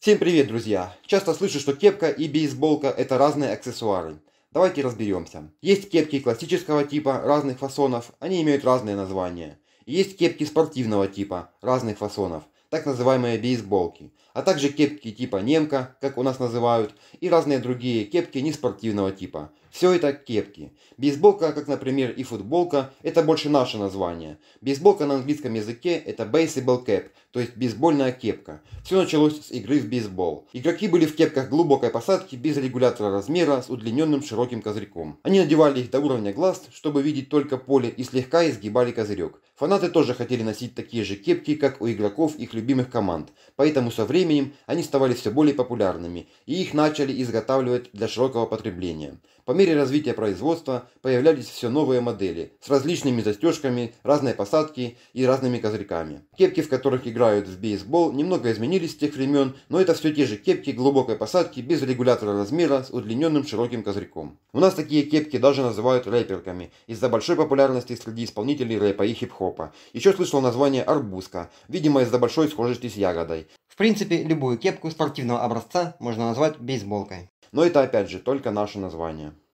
Всем привет, друзья! Часто слышу, что кепка и бейсболка – это разные аксессуары. Давайте разберемся. Есть кепки классического типа, разных фасонов, они имеют разные названия. Есть кепки спортивного типа, разных фасонов – так называемые бейсболки, а также кепки типа немка, как у нас называют, и разные другие кепки неспортивного типа. Все это кепки. Бейсболка, как, например, и футболка, это больше наше название. Бейсболка на английском языке это baseball cap, то есть бейсбольная кепка. Все началось с игры в бейсбол. Игроки были в кепках глубокой посадки без регулятора размера с удлиненным широким козырьком. Они надевали их до уровня глаз, чтобы видеть только поле и слегка изгибали козырек. Фанаты тоже хотели носить такие же кепки, как у игроков их любимых команд, поэтому со временем они ставали все более популярными, и их начали изготавливать для широкого потребления. По мере развития производства появлялись все новые модели с различными застежками, разной посадки и разными козырьками. Кепки, в которых играют в бейсбол, немного изменились с тех времен, но это все те же кепки глубокой посадки без регулятора размера с удлиненным широким козырьком. У нас такие кепки даже называют рэперками из-за большой популярности среди исполнителей рэпа и хип-хопа. Еще слышал название арбузка, видимо из-за большой схожести с ягодой. В принципе, любую кепку спортивного образца можно назвать бейсболкой. Но это опять же только наше название.